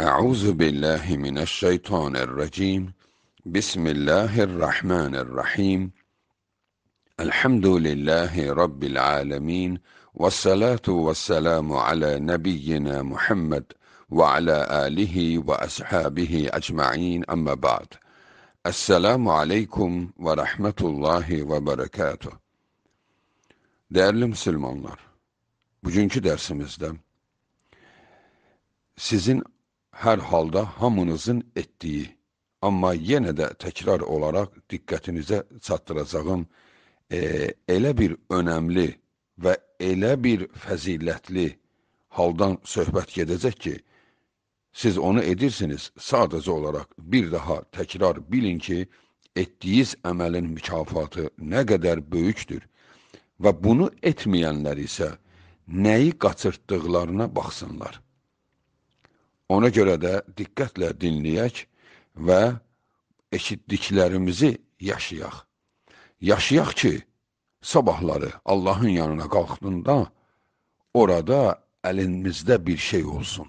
أعوذ بالله من الشيطان الرجيم بسم الله الرحمن الرحيم الحمد لله رب العالمين والصلاة والسلام على نبينا محمد وعلى آله وأصحابه أجمعين أما بعد السلام عليكم ورحمة الله وبركاته Değerli Müslümanlar, bugünkü dersimizde sizin hər halda hamınızın etdiyi, amma yenə də təkrar olaraq diqqətinizə çatdıracağım e, elə bir önəmli və elə bir fəzilətli haldan söhbət gedəcək ki, siz onu edirsiniz, sadəcə olaraq bir daha təkrar bilin ki, etdiyiniz əməlin mükafatı nə qədər böyükdür və bunu etməyənlər isə nəyi qaçırtdıqlarına baxsınlar. Ona görə də diqqətlə dinləyək və eşitdiklərimizi yaşayaq. Yaşayaq ki, sabahları Allahın yanına qalxdığında orada əlimizdə bir şey olsun.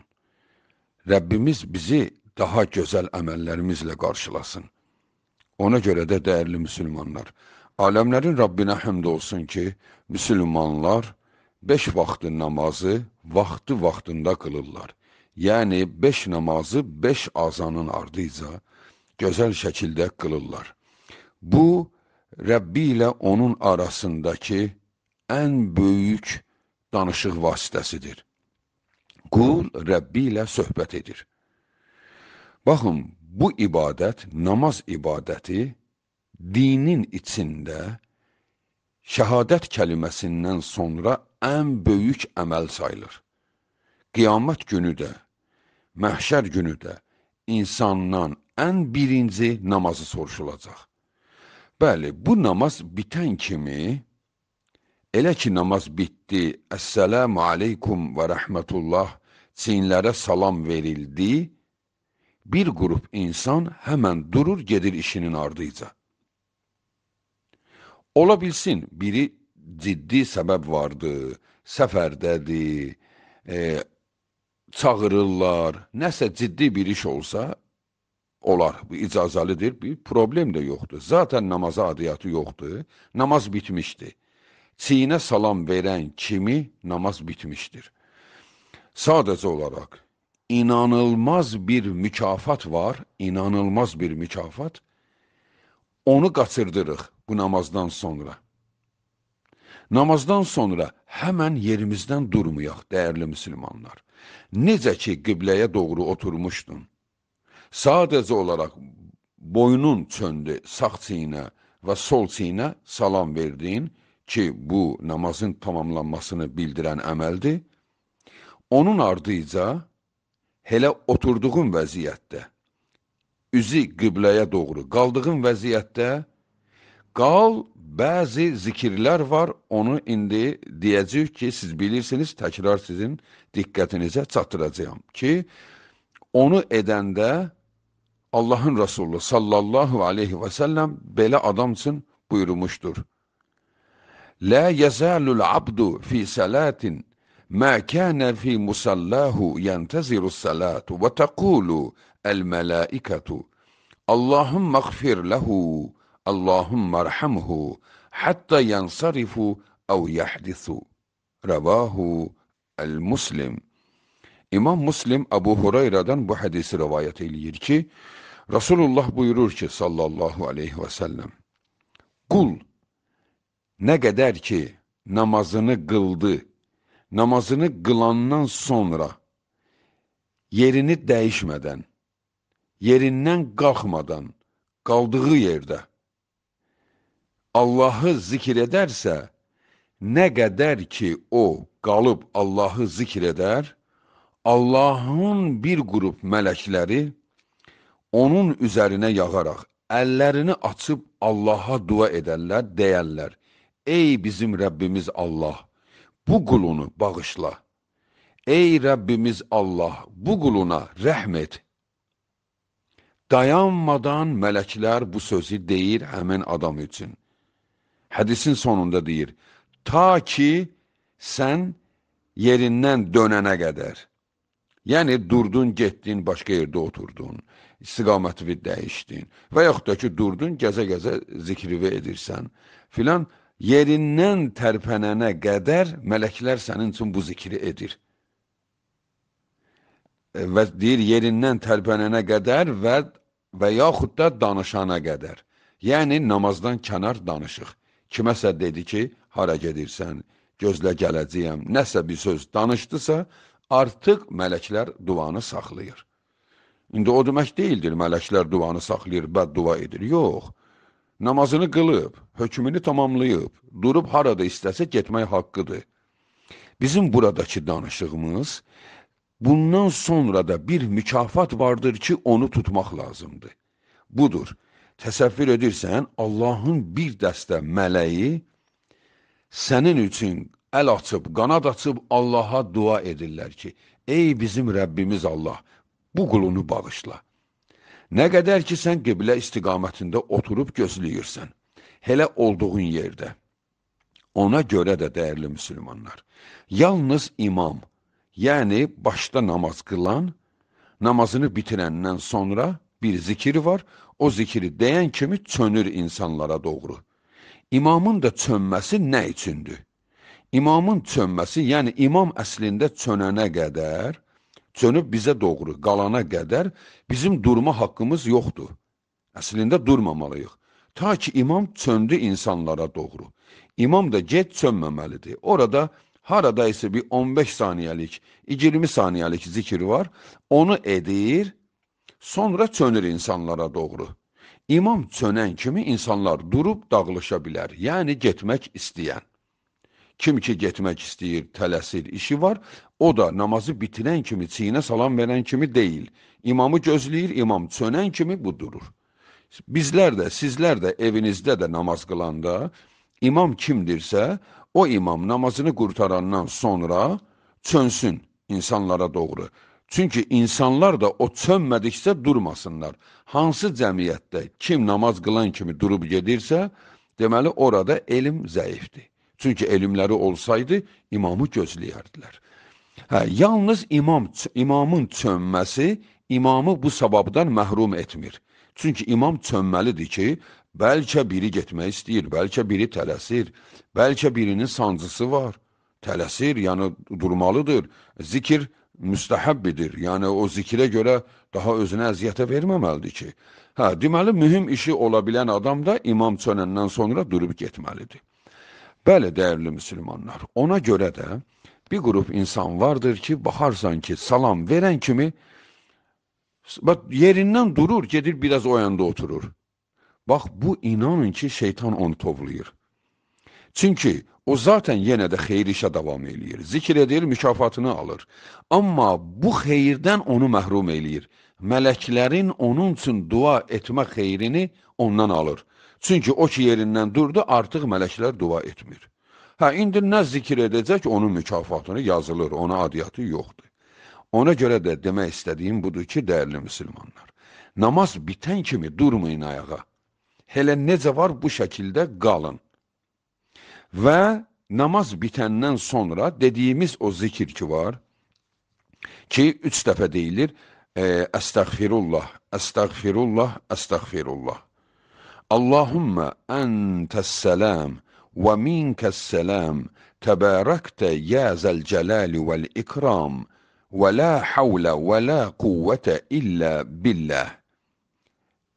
Rəbbimiz bizi daha gözəl əməllərimizlə qarşılasın. Ona görə də dəyərli müsəlmanlar, aləmlərin Rabbinə həmd olsun ki, müsəlmanlar 5 vaxtın namazı vaxtı vaxtında qılırlar yəni beş namazı beş azanın ardıyca gözəl şəkildə qılırlar. Bu, Rəbbi ilə onun arasındakı ən böyük danışıq vasitəsidir. Qul Rəbbi ilə söhbət edir. Baxın, bu ibadət, namaz ibadəti dinin içində şəhadət kəliməsindən sonra ən böyük əməl sayılır qiyamət günü də, məhşər günü də insandan ən birinci namazı soruşulacaq. Bəli, bu namaz bitən kimi, elə ki namaz bitdi, əssəlamu aleykum və rəhmətullah, çinlərə salam verildi, bir qrup insan həmən durur, gedir işinin ardıyca. Ola bilsin, biri ciddi səbəb vardı, səfərdədir, e, çağırırlar, nəsə ciddi bir iş olsa, olar, icazəlidir, bir problem də yoxdur. Zatən namaza adiyyatı yoxdur, namaz bitmişdir. Çiyinə salam verən kimi namaz bitmişdir. Sadəcə olaraq, inanılmaz bir mükafat var, inanılmaz bir mükafat. Onu qaçırdırıq bu namazdan sonra. Namazdan sonra həmən yerimizdən durmayaq, dəyərli müsəlmanlar. Necə ki qibləyə doğru oturmuşdun, sadəcə olaraq boynun çöndü sağ çiynə və sol çiynə salam verdin ki, bu namazın tamamlanmasını bildirən əməldir. Onun ardıca elə oturduğun vəziyyətdə, üzü qibləyə doğru qaldığın vəziyyətdə qal Bazı zikirler var, onu indi diyecek ki siz bilirsiniz, tekrar sizin dikkatinize çatıracağım ki onu edende Allah'ın Resulü sallallahu aleyhi ve sellem belə adamsın buyurmuştur. La yazalul abdu fi salatin ma kana fi musallahu yantaziru salatu ve taqulu el melaikatu Allahum mağfir lehu Allahumma arhamhu hatta yansarifu ev yahdisu. Revahu el-Muslim. İmam Muslim Abu Hurayra'dan bu hadisi rivayet eləyir ki, Resulullah buyurur ki sallallahu aleyhi ve sellem, Qul nə qədər ki namazını qıldı, namazını qılandan sonra yerini dəyişmədən, yerindən qalxmadan, qaldığı yerdə Allahı zikr edərsə, nə qədər ki o qalıb Allahı zikr edər, Allahın bir qrup mələkləri onun üzərinə yağaraq əllərini açıb Allaha dua edərlər, deyərlər: "Ey bizim Rəbbimiz Allah, bu qulunu bağışla. Ey Rəbbimiz Allah, bu quluna rəhm et." Dayanmadan mələklər bu sözü deyir həmin adam üçün. Hədisin sonunda deyir, ta ki sən yerindən dönənə qədər. Yəni, durdun, getdin, başqa yerdə oturdun, istiqamətini dəyişdin və yaxud da ki, durdun, gəzə-gəzə zikrivi edirsən filan, yerindən tərpənənə qədər mələklər sənin üçün bu zikri edir. Və deyir, yerindən tərpənənə qədər və, və yaxud da danışana qədər. Yəni, namazdan kənar danışıq kiməsə dedi ki, hara gedirsən, gözlə gələcəyəm, nəsə bir söz danışdısa, artıq mələklər duanı saxlayır. İndi o demək deyildir, mələklər duanı saxlayır, bəddua edir. Yox, namazını qılıb, hökmünü tamamlayıb, durub harada istəsə getmək haqqıdır. Bizim buradakı danışığımız, bundan sonra da bir mükafat vardır ki, onu tutmaq lazımdır. Budur, təsəvvür edirsən, Allahın bir dəstə mələyi sənin üçün əl açıb, qanad açıb Allaha dua edirlər ki, ey bizim Rəbbimiz Allah, bu qulunu bağışla. Nə qədər ki, sən qiblə istiqamətində oturub gözləyirsən, elə olduğun yerdə. Ona görə də dəyərli müsəlmanlar, yalnız imam, yəni başda namaz qılan, namazını bitirəndən sonra bir zikir var, O zikri deyən kimi çönür insanlara doğru. İmamın da çönməsi nə üçündür? İmamın çönməsi, yəni imam əslində çönənə qədər, çönüb bizə doğru qalana qədər bizim durma haqqımız yoxdur. Əslində durmamalıyıq. Ta ki imam çöndü insanlara doğru. İmam da get çönməməlidir. Orada harada isə bir 15 saniyəlik, 20 saniyəlik zikir var. Onu edir, sonra çönür insanlara doğru. İmam çönən kimi insanlar durub dağılışa bilər, yəni getmək istəyən. Kim ki getmək istəyir, tələsir, işi var, o da namazı bitirən kimi, çiynə salam verən kimi deyil. İmamı gözləyir, imam çönən kimi bu durur. Bizlər də, sizlər də evinizdə də namaz qılanda, imam kimdirsə, o imam namazını qurtarandan sonra çönsün insanlara doğru. Çünki insanlar da o çönmədiksə durmasınlar. Hansı cəmiyyətdə kim namaz qılan kimi durub gedirsə, deməli orada elm zəifdir. Çünki elmləri olsaydı, imamı gözləyərdilər. Hə, yalnız imam, imamın çönməsi imamı bu sababdan məhrum etmir. Çünki imam çönməlidir ki, bəlkə biri getmək istəyir, bəlkə biri tələsir, bəlkə birinin sancısı var, tələsir, yəni durmalıdır. Zikr müstəhəbbidir. Yəni o zikrə görə daha özünə əziyyətə verməməlidir ki. Hə, deməli mühüm işi ola bilən adam da imam çönəndən sonra durub getməlidir. Bəli, dəyərli müsəlmanlar, ona görə də bir qrup insan vardır ki, baxarsan ki, salam verən kimi bax yerindən durur, gedir biraz o yanda oturur. Bax bu inanın ki, şeytan onu tovlayır. Çünki O zaten yenə də xeyir işə davam eləyir. Zikr edir, mükafatını alır. Amma bu xeyirdən onu məhrum eləyir. Mələklərin onun üçün dua etmə xeyrini ondan alır. Çünki o ki yerindən durdu, artıq mələklər dua etmir. Hə, indi nə zikr edəcək, onun mükafatını yazılır, ona adiyyatı yoxdur. Ona görə də demək istədiyim budur ki, dəyərli müsəlmanlar, namaz bitən kimi durmayın ayağa. Hələ necə var bu şəkildə qalın. Ve namaz bitenden sonra dediğimiz o zikir ki var, ki üç dəfə deyilir, e, Əstəğfirullah, Əstəğfirullah, Əstəğfirullah. Allahümmə əntəs-sələm və minkəs-sələm, təbərəkdə yə zəlcələli vəl-ikram və la havlə və la quvvətə illə billəh.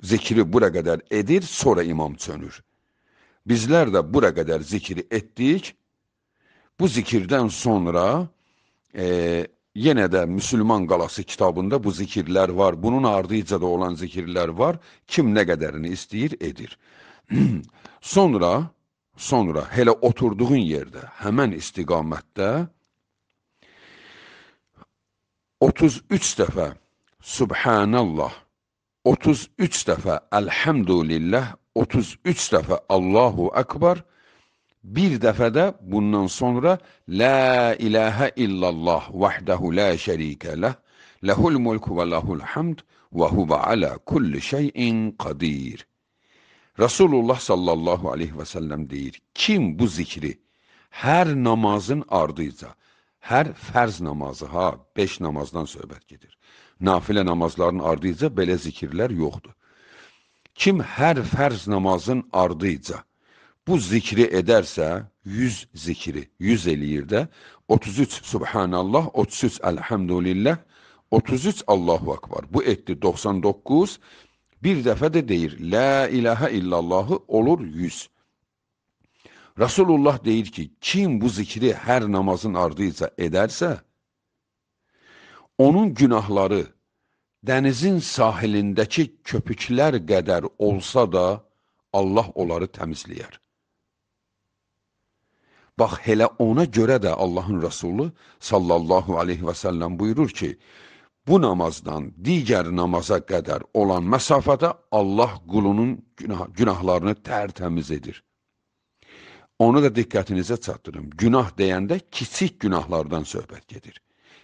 Zikri bura qədər edir, sonra imam çönür. Bizler de bura qədər zikir etdik. Bu zikirdən sonra e, yenə də Müslüman qalası kitabında bu zikirlər var. Bunun ardıca da olan zikirlər var. Kim nə qədərini istəyir, edir. sonra, sonra hələ oturduğun yerdə, həmən istiqamətdə 33 dəfə Subhanallah, 33 dəfə Elhamdülillah, 33 defa Allahu Ekber, bir defa da bundan sonra La ilahe illallah vahdehu la şerike leh, lehul mulku ve lehul hamd ve huve ala kulli şeyin kadir. Resulullah sallallahu aleyhi ve sellem deyir, kim bu zikri her namazın ardıysa, her fərz namazı, ha, beş namazdan söhbət gedir. nafile namazların ardıyca belə zikirler yoxdur. Kim her ferz namazın ardıyca bu zikri ederse 100 zikri 150'yirdə 33 subhanallah 33 elhamdülillah 33 Allahu akbar. Bu etti 99. Bir dəfə də deyir la ilahe illallahı olur 100. Resulullah deyir ki, kim bu zikri her namazın ardıyca ederse, onun günahları dənizin sahilindəki köpüklər qədər olsa da, Allah onları təmizləyər. Bax, elə ona görə də Allahın Rəsulu sallallahu aleyhi və səlləm buyurur ki, bu namazdan digər namaza qədər olan məsafədə Allah qulunun günah, günahlarını tərtəmiz edir. Onu da diqqətinizə çatdırım. Günah deyəndə kiçik günahlardan söhbət gedir.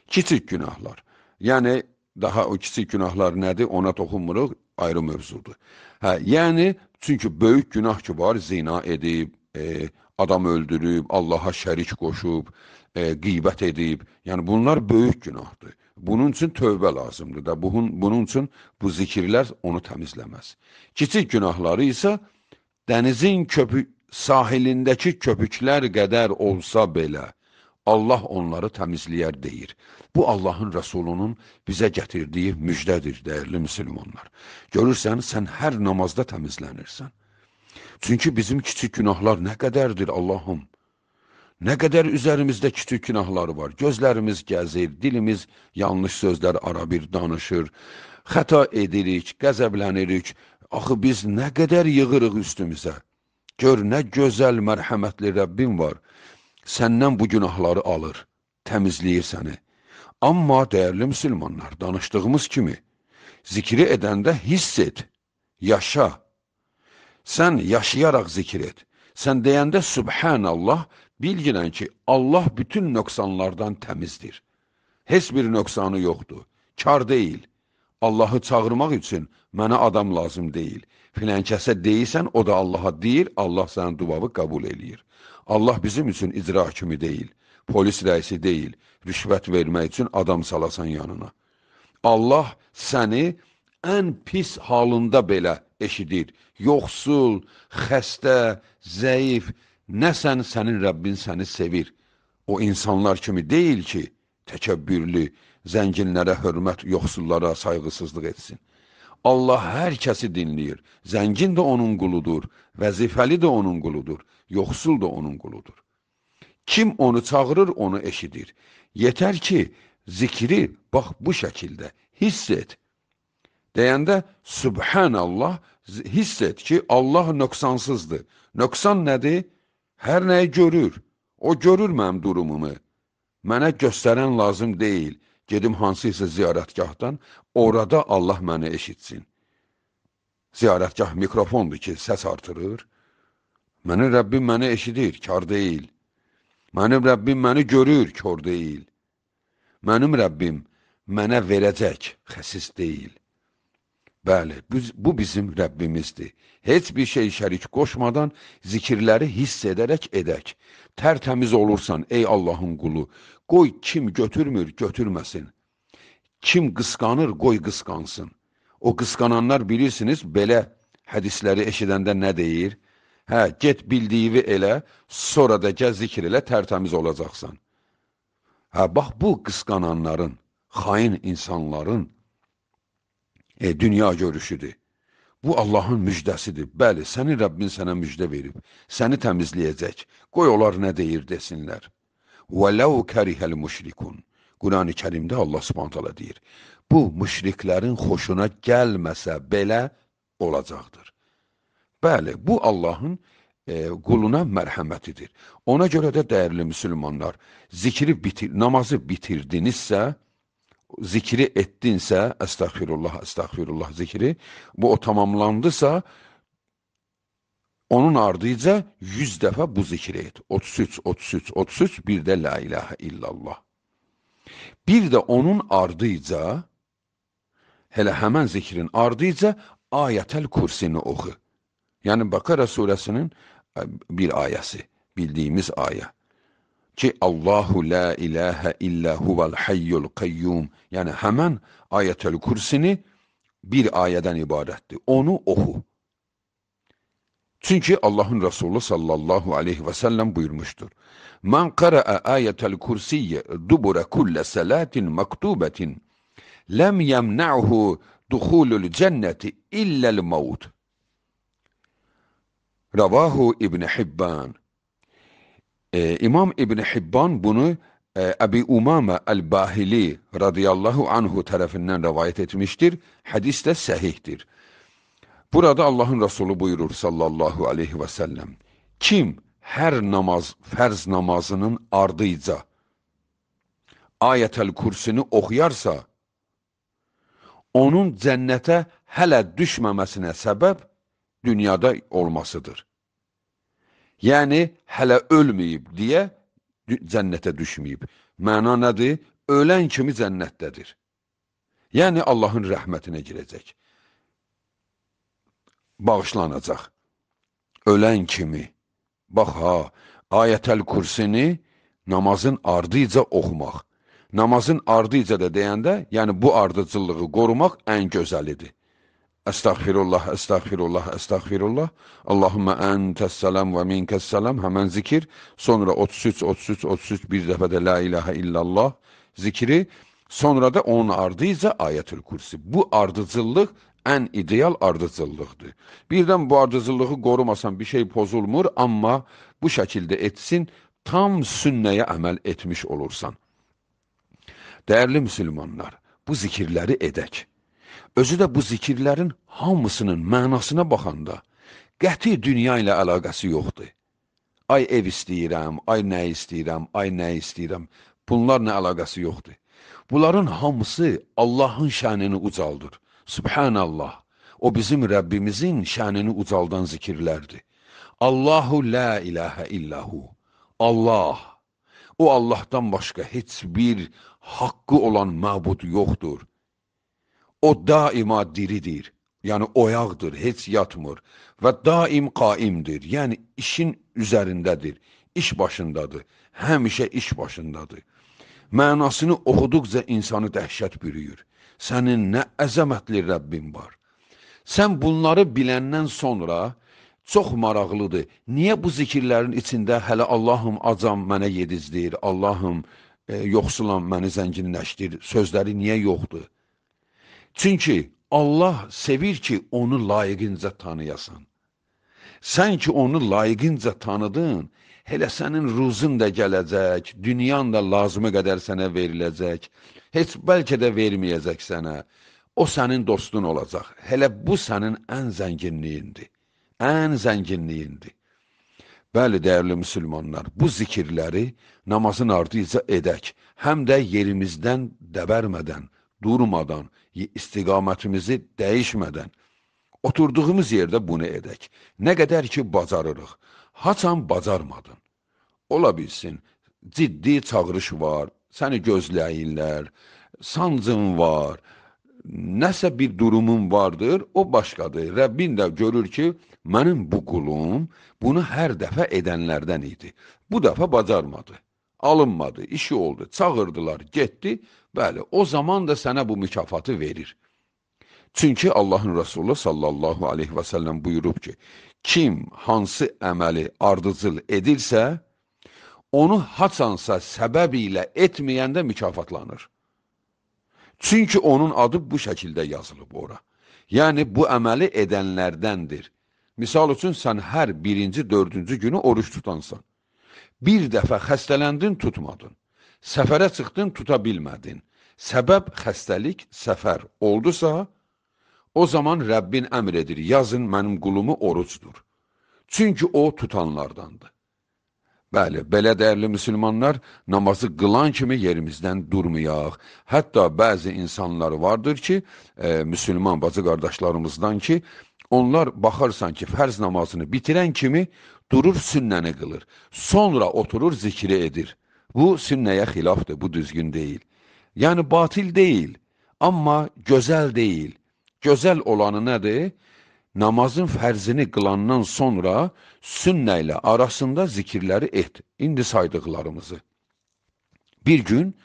Kiçik günahlar. Yəni, daha o kiçik günahlar nədir, ona toxunmuruq, ayrı mövzudur. Hə, yəni, çünki böyük günah ki var, zina edib, e, adam öldürüb, Allaha şərik qoşub, e, qeybət edib, yəni bunlar böyük günahdır. Bunun üçün tövbə lazımdır da, bunun, bunun üçün bu zikirlər onu təmizləməz. Kiçik günahları isə dənizin köpü, sahilindəki köpüklər qədər olsa belə, Allah onları təmizləyər deyir. Bu, Allahın Rəsulunun bizə gətirdiyi müjdədir, dəyərli müsəlmanlar. Görürsən, sən hər namazda təmizlənirsən. Çünki bizim kiçik günahlar nə qədərdir, Allahım? Nə qədər üzərimizdə kiçik günahlar var. Gözlərimiz gəzir, dilimiz yanlış sözlər arabir danışır, xəta edirik, qəzəblənirik. Axı biz nə qədər yığırıq üstümüzə? Gör, nə gözəl, mərhəmətli Rəbbim var səndən bu günahları alır, təmizləyir səni. Amma dəyərli müsəlmanlar, danışdığımız kimi zikri edəndə hiss et, yaşa. Sən yaşayaraq zikr et. Sən deyəndə subhanallah bilginən ki, Allah bütün nöqsanlardan təmizdir. Heç bir nöqsanı yoxdur. Kar deyil. Allahı çağırmaq üçün mənə adam lazım deyil filan kəsə deyirsən, o da Allaha deyir, Allah sənin duanı qəbul eləyir. Allah bizim üçün icra kimi deyil, polis rəisi deyil, rüşvət vermək üçün adam salasan yanına. Allah səni ən pis halında belə eşidir. Yoxsul, xəstə, zəif, nəsən sənin Rəbbin səni sevir. O insanlar kimi deyil ki, təkəbbürlü, zənginlərə hörmət, yoxsullara sayğısızlıq etsin. Allah hər kəsi dinləyir. Zəngin də onun quludur, vəzifəli də onun quludur, yoxsul da onun quludur. Kim onu çağırır, onu eşidir. Yetər ki, zikri bax bu şəkildə hiss et. Deyəndə Subhanallah hiss et ki, Allah nöqsansızdır. Nöqsan nədir? Hər nəyi görür. O görür mənim durumumu. Mənə göstərən lazım deyil gedim hansısa ziyarətgahdan, orada Allah məni eşitsin. Ziyarətgah mikrofondur ki, səs artırır. Mənim Rəbbim məni eşidir, kar deyil. Mənim Rəbbim məni görür, kör deyil. Mənim Rəbbim mənə verəcək, xəsis deyil. Bəli, biz, bu bizim Rəbbimizdir. Heç bir şey şərik qoşmadan zikirləri hiss edərək edək. Tərtəmiz olursan, ey Allahın qulu, qoy kim götürmür, götürməsin. Kim qısqanır, qoy qısqansın. O qısqananlar bilirsiniz, belə hədisləri eşidəndə nə deyir? Hə, get bildiyi elə, sonra da gəl zikir elə, tərtəmiz olacaqsan. Hə, bax bu qısqananların, xain insanların, e, dünya görüşüdür. Bu Allahın müjdəsidir. Bəli, səni Rəbbin sənə müjdə verib. Səni təmizləyəcək. Qoy onlar nə deyir desinlər. وَلَوْ كَرِهَ الْمُشْرِكُونَ Qurani Kərimdə Allah Subhanahu deyir. Bu müşriklərin xoşuna gəlməsə belə olacaqdır. Bəli, bu Allahın e, quluna mərhəmətidir. Ona görə də dəyərli müsəlmanlar, zikri bitir, namazı bitirdinizsə, zikri ettinse, estağfirullah, estağfirullah zikri, bu o tamamlandısa, onun ardıyca yüz defa bu zikri et. 33, 33, 33, bir de la ilahe illallah. Bir de onun ardıyca, hele hemen zikrin ardıyca, ayetel kursini oku. Yani Bakara suresinin e, bir ayası, bildiğimiz ayet ki Allahu la ilahe illa huvel hayyul kayyum yani hemen ayetel kursini bir ayeden ibaretti. Onu oku. Çünkü Allah'ın Resulü sallallahu aleyhi ve sellem buyurmuştur. Man kara'a ayetel kursiyye dubura kulle salatin maktubetin lem yemna'hu duhulul cenneti illel maut. Ravahu İbni Hibban. Ee, İmam İbni Hibban bunu e, Ebi Umame el-Bahili radıyallahu anhu tarafından rivayet etmiştir. Hadis de sehihtir. Burada Allah'ın Resulü buyurur sallallahu aleyhi ve sellem. Kim her namaz, fərz namazının ardıyca ayətəl kürsünü oxuyarsa, onun cənnətə hələ düşməməsinə səbəb dünyada olmasıdır. Yəni, hələ ölməyib deyə cənnətə düşməyib. Məna nədir? Ölən kimi cənnətdədir. Yəni, Allahın rəhmətinə girəcək. Bağışlanacaq. Ölən kimi. Bax ha, ayətəl kürsini namazın ardıca oxumaq. Namazın ardıca da deyəndə, yəni bu ardıcılığı qorumaq ən gözəlidir. Estağfirullah, estağfirullah, estağfirullah. Allahümme entes selam ve minkes selam. Hemen zikir. Sonra 33, 33, 33 bir defa da la ilahe illallah zikiri. Sonra da onun ardıysa ayetül kursi. Bu ardıcıllık en ideal ardıcıllıqdır. Birdən bu ardıcıllığı qorumasan bir şey pozulmur, amma bu şəkildə etsin, tam sünnəyə əməl etmiş olursan. Dəyərli müsəlmanlar, bu zikirləri edək. Özü də bu zikirlərin hamısının mənasına baxanda qəti dünya ilə əlaqəsi yoxdur. Ay ev istəyirəm, ay nə istəyirəm, ay nə istəyirəm. Bunlar nə əlaqəsi yoxdur. Bunların hamısı Allahın şənini ucaldır. Subhanallah. O bizim Rəbbimizin şənini ucaldan zikirlərdir. Allahu la ilahə illəhu. Allah. O Allahdan başqa heç bir haqqı olan məbud yoxdur. O daima diridir. Yəni oyaqdır, heç yatmır və daim qaimdir. Yəni işin üzərindədir, iş başındadır. Həmişə iş başındadır. Mənasını oxuduqca insanı dəhşət bürüyür. Sənin nə əzəmətli Rəbbin var. Sən bunları biləndən sonra çox maraqlıdır. Niyə bu zikirlərin içində hələ Allahım acam mənə yedizdir, Allahım e, yoxsulam məni zənginləşdir sözləri niyə yoxdur? Çünki Allah sevir ki, onu layiqincə tanıyasan. Sən ki, onu layiqincə tanıdın, Elə sənin ruzun da gələcək, dünyan da lazımı qədər sənə veriləcək. Heç bəlkə də verməyəcək sənə. O sənin dostun olacaq. Elə bu sənin ən zənginliyindir. Ən zənginliyindir. Bəli, dəyərli müsəlmanlar, bu zikirləri namazın ardıca edək. Həm də yerimizdən dəbərmədən, durmadan, istiqamətimizi dəyişmədən oturduğumuz yerdə bunu edək. Nə qədər ki, bacarırıq. Haçan bacarmadın. Ola bilsin, ciddi çağırış var, səni gözləyirlər, sancın var, nəsə bir durumun vardır, o başqadır. Rəbbin də görür ki, mənim bu qulum bunu hər dəfə edənlərdən idi. Bu dəfə bacarmadı, alınmadı, işi oldu, çağırdılar, getdi, Bəli, o zaman da sənə bu mükafatı verir. Çünki Allahın Resulü sallallahu aleyhi ve səlləm buyurub ki, kim hansı əməli ardıcıl edirsə, onu haçansa səbəb ilə etməyəndə mükafatlanır. Çünki onun adı bu şəkildə yazılıb ora. Yəni, bu əməli edənlərdəndir. Misal üçün, sən hər birinci, dördüncü günü oruç tutansan. Bir dəfə xəstələndin, tutmadın. Səfərə çıxdın, tuta bilmədin. Səbəb xəstəlik, səfər oldusa, o zaman Rəbbin əmr edir, yazın mənim qulumu orucdur. Çünki o tutanlardandır. Bəli, belə dəyərli müsəlmanlar, namazı qılan kimi yerimizdən durmayaq. Hətta bəzi insanlar vardır ki, e, müsəlman bacı qardaşlarımızdan ki, onlar baxarsan ki, fərz namazını bitirən kimi durur sünnəni qılır. Sonra oturur zikri edir. Bu sünneye hilaftır, bu düzgün değil. Yani batil değil ama gözel değil. Gözel olanı nedir? Namazın fərzini qılandan sonra sünneyle arasında zikirleri et. İndi saydıqlarımızı. Bir gün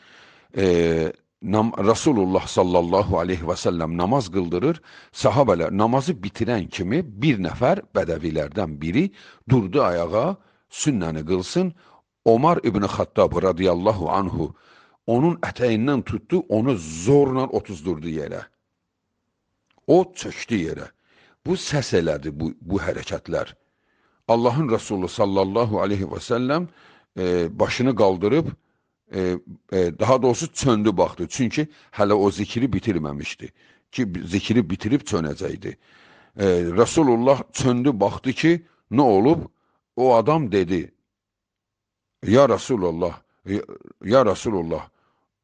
e, nam Rasulullah sallallahu aleyhi ve sellem namaz qıldırır. sahabeler namazı bitiren kimi bir nefer bedevilerden biri durdu ayağa, sünnəni qılsın. Omar İbni Xattab radiyallahu anhu onun ətəyindən tutdu, onu zorla otuzdurdu yerə. O çökdü yerə. Bu səs elədi bu, bu hərəkətlər. Allahın Resulü sallallahu aleyhi və səlləm e, başını qaldırıb, e, e, daha doğrusu çöndü baxdı. Çünki hələ o zikri bitirməmişdi ki, zikri bitirib çönəcəkdi. E, Resulullah çöndü baxdı ki, nə olub? O adam dedi, Ya Rasulullah, ya Rasulullah,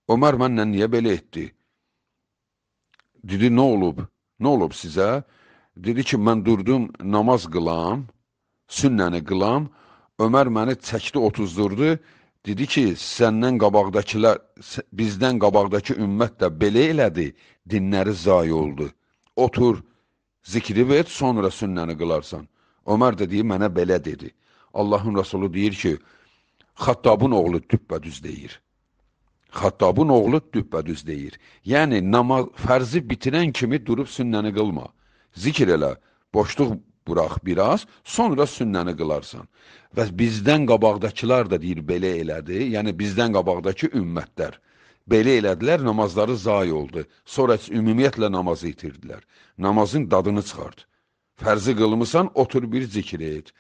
Ömər mənlə niyə belə etdi? Dedi, nə olub? Nə olub sizə? Dedi ki, mən durdum, namaz qılam, sünnəni qılam, Ömər məni çəkdi, otuzdurdu, dedi ki, səndən qabaqdakilər, bizdən qabaqdakı ümmət də belə elədi, dinləri zayi oldu. Otur, zikri et, sonra sünnəni qılarsan. Ömər də deyir, mənə belə dedi. Allahın Rasulü deyir ki, Xattabın oğlu düppədüz deyir. Xattabın oğlu düppədüz deyir. Yəni, namaz, fərzi bitirən kimi durub sünnəni qılma. Zikir elə, boşluq burax biraz, sonra sünnəni qılarsan. Və bizdən qabaqdakılar da deyir, belə elədi. Yəni, bizdən qabaqdakı ümmətlər. Belə elədilər, namazları zay oldu. Sonra ümumiyyətlə namazı itirdilər. Namazın dadını çıxart. Fərzi qılmısan, otur bir zikir et.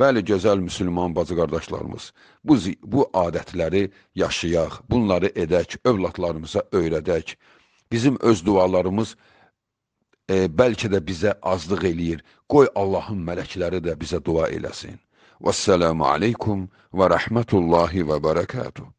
Bəli, gözəl müsəlman bacı qardaşlarımız, bu, bu adətləri yaşayaq, bunları edək, övladlarımıza öyrədək. Bizim öz dualarımız e, bəlkə də bizə azlıq eləyir. Qoy Allahın mələkləri də bizə dua eləsin. Vəssalamu aleykum və rəhmətullahi və bərəkatuhu.